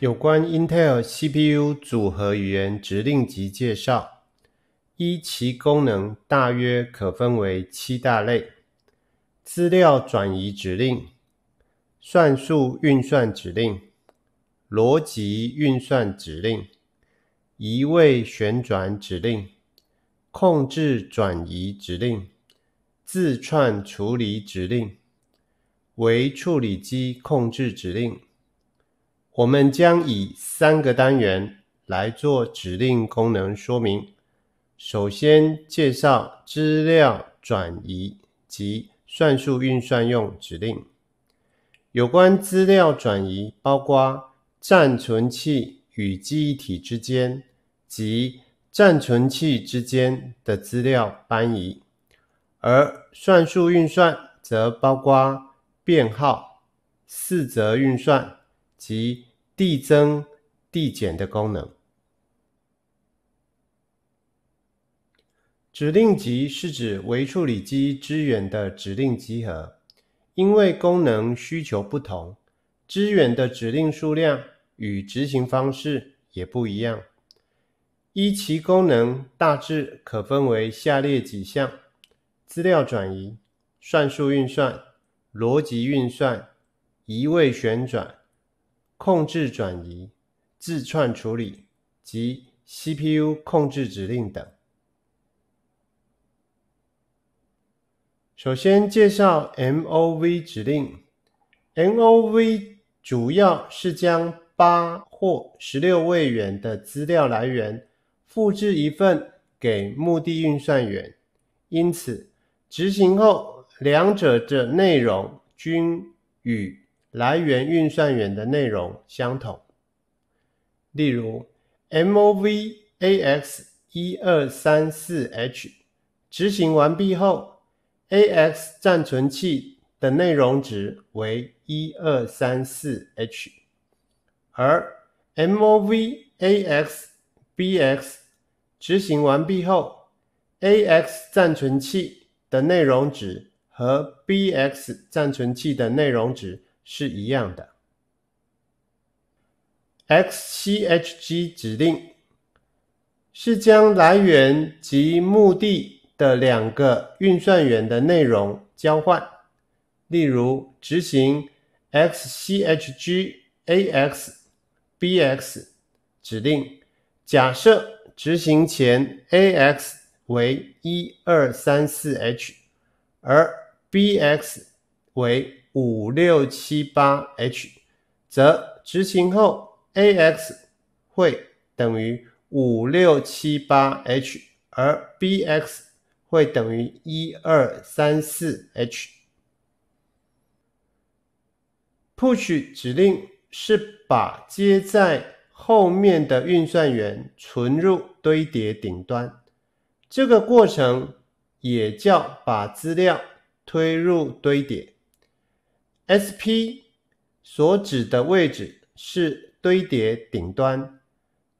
有关 Intel CPU 组合语言指令集介绍，依其功能大约可分为七大类：资料转移指令、算术运算指令、逻辑运算指令、移位旋转指令、控制转移指令、自串处理指令、微处理机控制指令。我们将以三个单元来做指令功能说明。首先介绍资料转移及算术运算用指令。有关资料转移，包括暂存器与记忆体之间及暂存器之间的资料搬移；而算术运算则包括变号、四则运算。及递增、递减的功能。指令集是指微处理机支援的指令集合。因为功能需求不同，支援的指令数量与执行方式也不一样。依其功能，大致可分为下列几项：资料转移、算术运算、逻辑运算、移位旋转。控制转移、自串处理及 CPU 控制指令等。首先介绍 MOV 指令。MOV 主要是将八或十六位元的资料来源复制一份给目的运算元，因此执行后两者的内容均与。来源运算源的内容相同，例如 MOV AX 1234H，执行完毕后，AX 暂存器的内容值为 1234H，而 MOV AX BX，执行完毕后，AX 暂存器的内容值和 BX 暂存器的内容值。是一样的。XCHG 指令是将来源及目的的两个运算元的内容交换。例如，执行 XCHG AX, BX 指令，假设执行前 AX 为一二三四 H，而 BX 为。五六七八 H，则执行后，AX 会等于五六七八 H，而 BX 会等于一二三四 H。Push 指令是把接在后面的运算元存入堆叠顶端，这个过程也叫把资料推入堆叠。SP 所指的位置是堆叠顶端，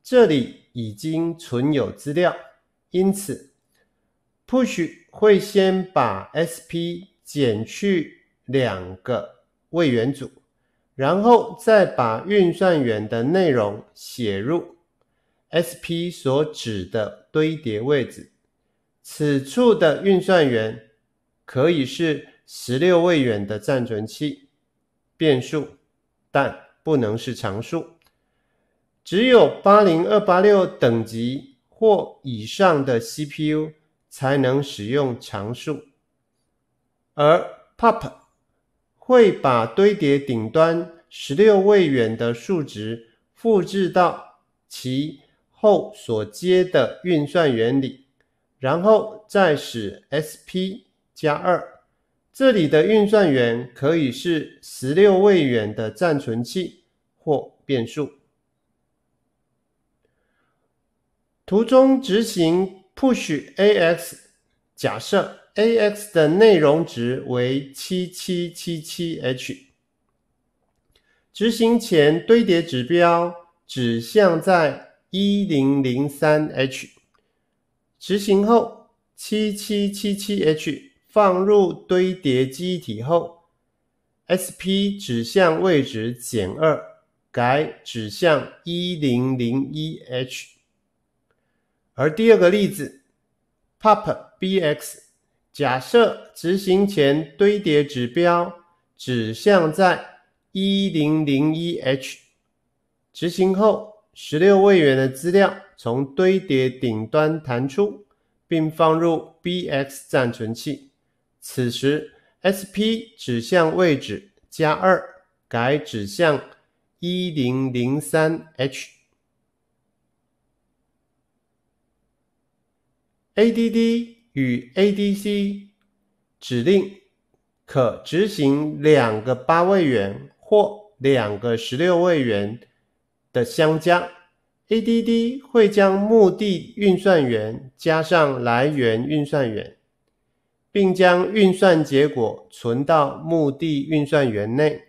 这里已经存有资料，因此 Push 会先把 SP 减去两个位元组，然后再把运算元的内容写入 SP 所指的堆叠位置。此处的运算元可以是。十六位元的暂存器，变数，但不能是常数。只有八零二八六等级或以上的 CPU 才能使用常数。而 POP 会把堆叠顶端十六位元的数值复制到其后所接的运算原理，然后再使 SP 加二。这里的运算元可以是十六位元的暂存器或变数。图中执行 push ax，假设 ax 的内容值为 7777H，执行前堆叠指标指向在 1003H，执行后 7777H。放入堆叠机体后，SP 指向位置减二，改指向一零零一 H。而第二个例子，Pop BX，假设执行前堆叠指标指向在一零零一 H，执行后十六位元的资料从堆叠顶端弹出，并放入 BX 暂存器。此时，SP 指向位置加二，改指向一零零三 H。ADD 与 ADC 指令可执行两个八位元或两个十六位元的相加。ADD 会将目的运算元加上来源运算元。并将运算结果存到目的运算元内。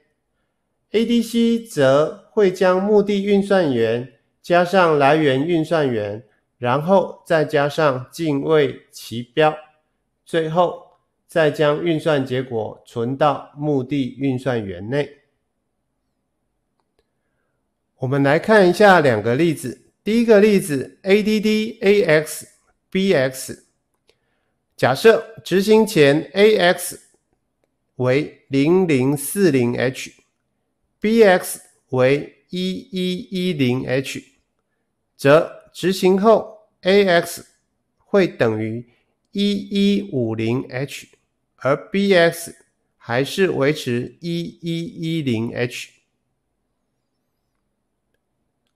ADC 则会将目的运算元加上来源运算元，然后再加上进位旗标，最后再将运算结果存到目的运算元内。我们来看一下两个例子。第一个例子：ADD AX, BX。假设执行前，AX 为零零四零 H，BX 为一一一零 H，则执行后，AX 会等于一一五零 H，而 BX 还是维持一一一零 H。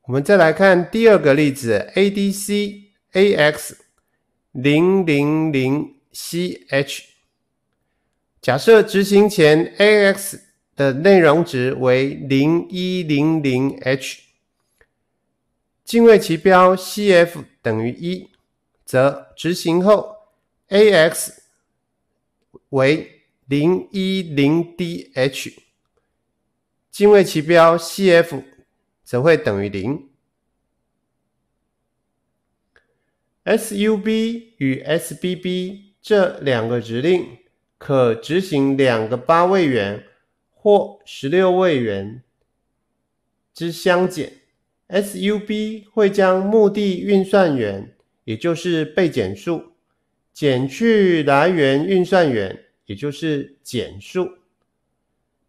我们再来看第二个例子，ADC，AX。000ch，假设执行前 ax 的内容值为 0100h，进位旗标 cf 等于1，则执行后 ax 为 010dh，进位旗标 cf 则会等于0。SUB 与 SBB 这两个指令可执行两个八位元或十六位元之相减。SUB 会将目的运算元，也就是被减数，减去来源运算元，也就是减数，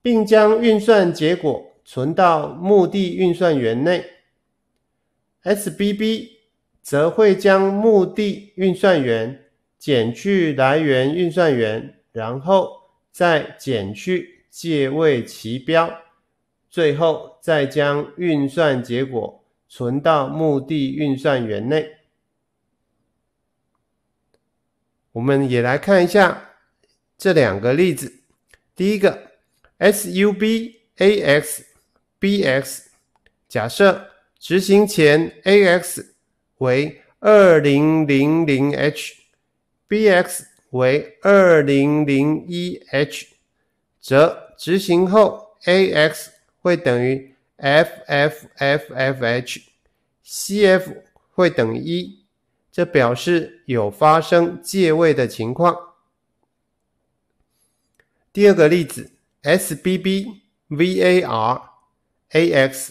并将运算结果存到目的运算元内。SBB。则会将目的运算元减去来源运算元，然后再减去借位奇标，最后再将运算结果存到目的运算元内。我们也来看一下这两个例子。第一个，SUB AX, BX，假设执行前 AX。为二零零零 H，BX 为二零零一 H，则执行后 AX 会等于 FFFFH，CF 会等于一，这表示有发生借位的情况。第二个例子：SBB VAR AX，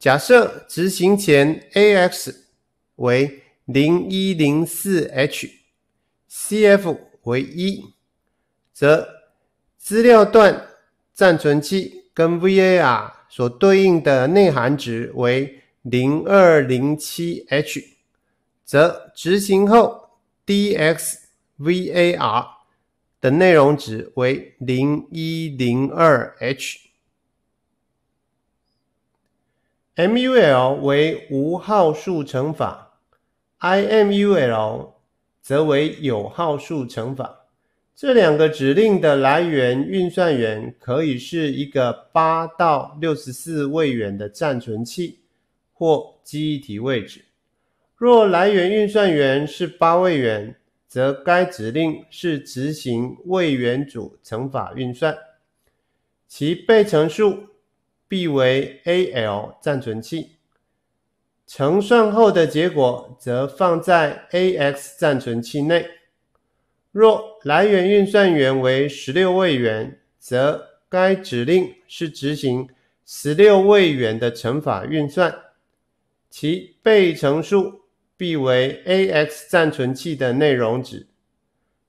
假设执行前 AX。为零一零四 H，CF 为一，则资料段暂存器跟 VAR 所对应的内涵值为零二零七 H，则执行后 DXVAR 的内容值为零一零二 H，MUL 为无号数乘法。IMUL 则为有号数乘法。这两个指令的来源运算元可以是一个八到六十四位元的暂存器或记忆体位置。若来源运算元是八位元，则该指令是执行位元组乘法运算，其被乘数必为 AL 暂存器。乘算后的结果则放在 AX 暂存器内。若来源运算元为十六位元，则该指令是执行十六位元的乘法运算，其被乘数必为 AX 暂存器的内容值。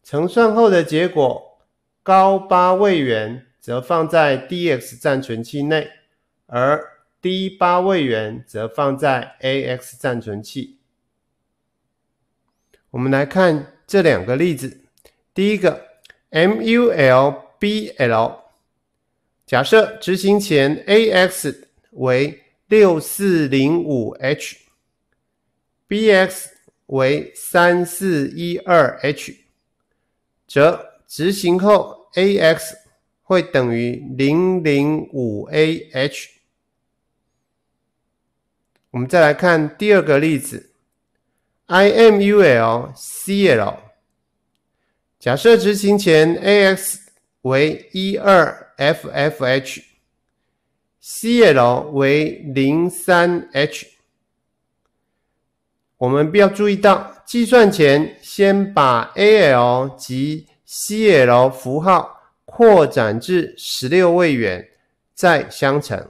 乘算后的结果高八位元则放在 DX 暂存器内，而。d 八位元则放在 AX 暂存器。我们来看这两个例子。第一个 MUL BL，假设执行前 AX 为六四零五 H，BX 为三四一二 H，则执行后 AX 会等于零零五 AH。我们再来看第二个例子，IMUL CL。假设执行前 AX 为一二 FFH，CL 为零三 H。我们必要注意到，计算前先把 AL 及 CL 符号扩展至十六位元，再相乘，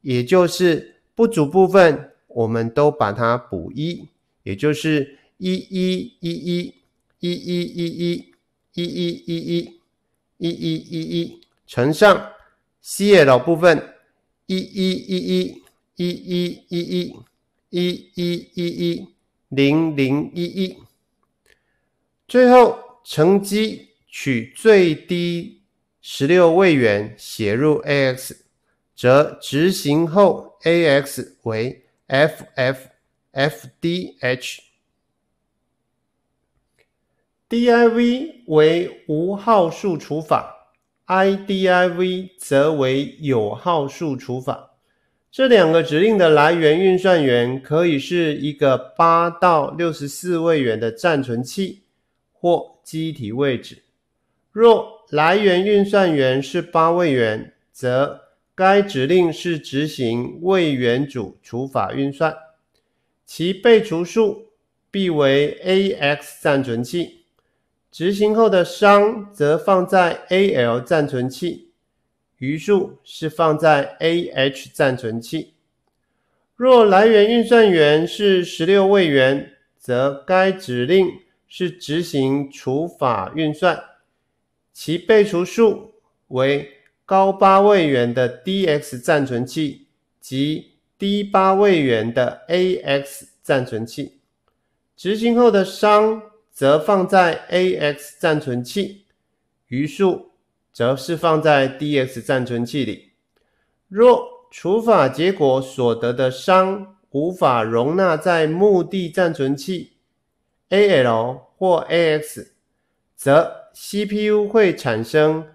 也就是不足部分。我们都把它补一，也就是一一一一一一一一一一一一一一一一乘上 C L 部分一一一一一一一一一一零零一一，最后乘积取最低十六位元写入 AX，则执行后 AX 为。F F F D H D I V 为无号数除法，I D I V 则为有号数除法。这两个指令的来源运算源可以是一个八到六十四位元的暂存器或机体位置。若来源运算源是八位元，则该指令是执行位元组除法运算，其被除数必为 AX 暂存器，执行后的商则放在 AL 暂存器，余数是放在 AH 暂存器。若来源运算元是十六位元，则该指令是执行除法运算，其被除数为。高八位元的 dx 暂存器及低八位元的 ax 暂存器，执行后的商则放在 ax 暂存器，余数则是放在 dx 暂存器里。若除法结果所得的商无法容纳在目的暂存器 al 或 ax，则 cpu 会产生。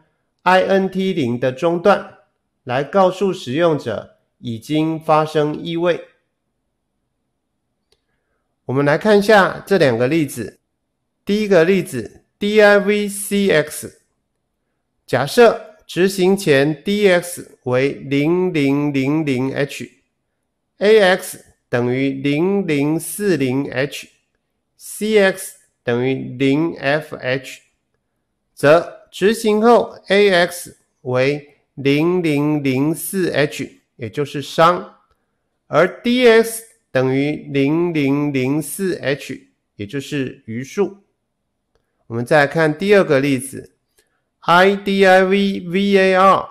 INT 零的中断来告诉使用者已经发生异位。我们来看一下这两个例子。第一个例子 DIV CX，假设执行前 DX 为零零零零 H，AX 等于零零四零 H，CX 等于零 FH，则执行后，ax 为零零零四 h，也就是商，而 dx 等于零零零四 h，也就是余数。我们再看第二个例子，idiv var，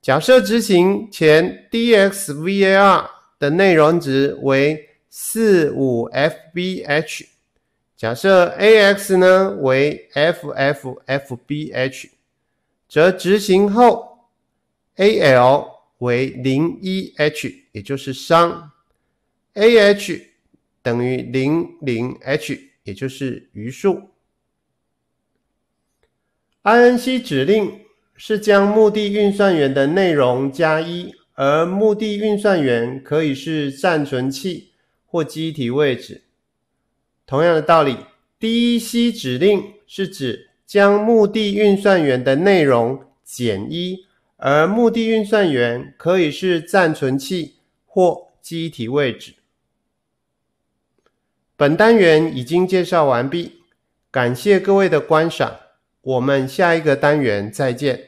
假设执行前 dx var 的内容值为四五 fbh。假设 AX 呢为 FFFBH，则执行后 AL 为 01H，也就是商；AH 等于 00H，也就是余数。INC 指令是将目的运算元的内容加一，而目的运算元可以是暂存器或机体位置。同样的道理，DEC 指令是指将目的运算元的内容减一，而目的运算元可以是暂存器或机体位置。本单元已经介绍完毕，感谢各位的观赏，我们下一个单元再见。